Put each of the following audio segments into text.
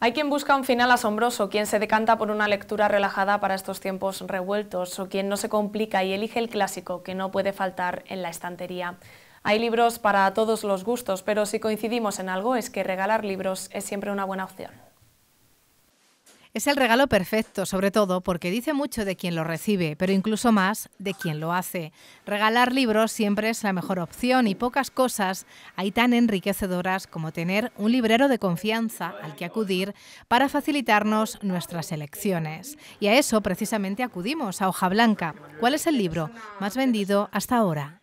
Hay quien busca un final asombroso, quien se decanta por una lectura relajada para estos tiempos revueltos o quien no se complica y elige el clásico que no puede faltar en la estantería. Hay libros para todos los gustos, pero si coincidimos en algo es que regalar libros es siempre una buena opción. Es el regalo perfecto, sobre todo porque dice mucho de quien lo recibe, pero incluso más de quien lo hace. Regalar libros siempre es la mejor opción y pocas cosas hay tan enriquecedoras como tener un librero de confianza al que acudir para facilitarnos nuestras elecciones. Y a eso precisamente acudimos, a Hoja Blanca. ¿Cuál es el libro más vendido hasta ahora?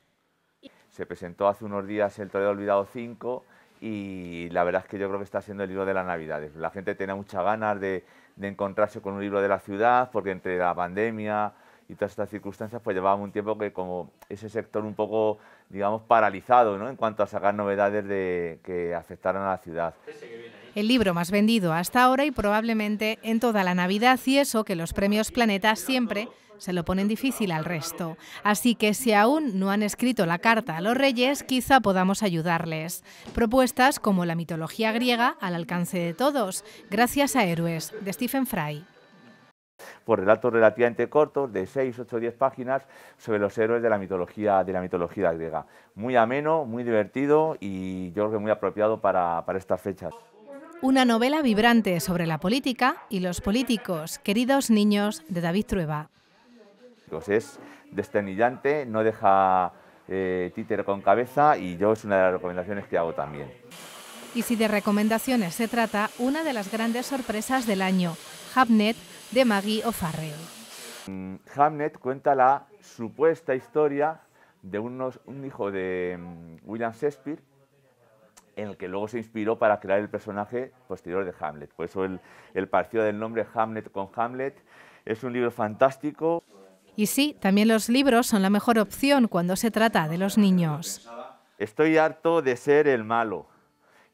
Se presentó hace unos días el Toledo Olvidado 5 y la verdad es que yo creo que está siendo el libro de las Navidades. La gente tenía muchas ganas de, encontrarse con un libro de la ciudad, porque entre la pandemia y todas estas circunstancias, pues llevábamos un tiempo que como ese sector un poco, digamos, paralizado, ¿no? En cuanto a sacar novedades que afectaran a la ciudad el libro más vendido hasta ahora y probablemente en toda la Navidad y eso que los premios Planeta siempre se lo ponen difícil al resto. Así que si aún no han escrito la carta a los reyes, quizá podamos ayudarles. Propuestas como la mitología griega al alcance de todos, gracias a Héroes, de Stephen Fry. Por relatos relativamente cortos, de 6, 8, 10 páginas, sobre los héroes de la mitología, de la mitología griega. Muy ameno, muy divertido y yo creo que muy apropiado para, para estas fechas. Una novela vibrante sobre la política y los políticos, queridos niños, de David Trueba. Pues es desternillante, no deja eh, títer con cabeza y yo es una de las recomendaciones que hago también. Y si de recomendaciones se trata, una de las grandes sorpresas del año, Hamnet de Maggie O'Farrell. Mm, Hamnet cuenta la supuesta historia de un hijo de mm, William Shakespeare en el que luego se inspiró para crear el personaje posterior de Hamlet. Por eso el, el partido del nombre Hamlet con Hamlet es un libro fantástico. Y sí, también los libros son la mejor opción cuando se trata de los niños. Estoy harto de ser el malo.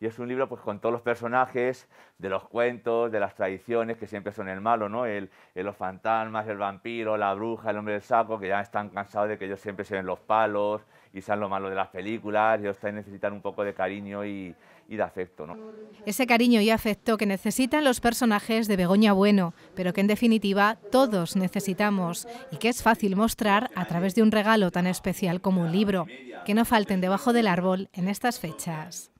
Y es un libro pues, con todos los personajes de los cuentos, de las tradiciones, que siempre son el malo, ¿no? El, los fantasmas, el vampiro, la bruja, el hombre del saco, que ya están cansados de que ellos siempre sean los palos y sean lo malo de las películas. Y Ellos necesitan un poco de cariño y, y de afecto. ¿no? Ese cariño y afecto que necesitan los personajes de Begoña Bueno, pero que en definitiva todos necesitamos y que es fácil mostrar a través de un regalo tan especial como un libro. Que no falten debajo del árbol en estas fechas.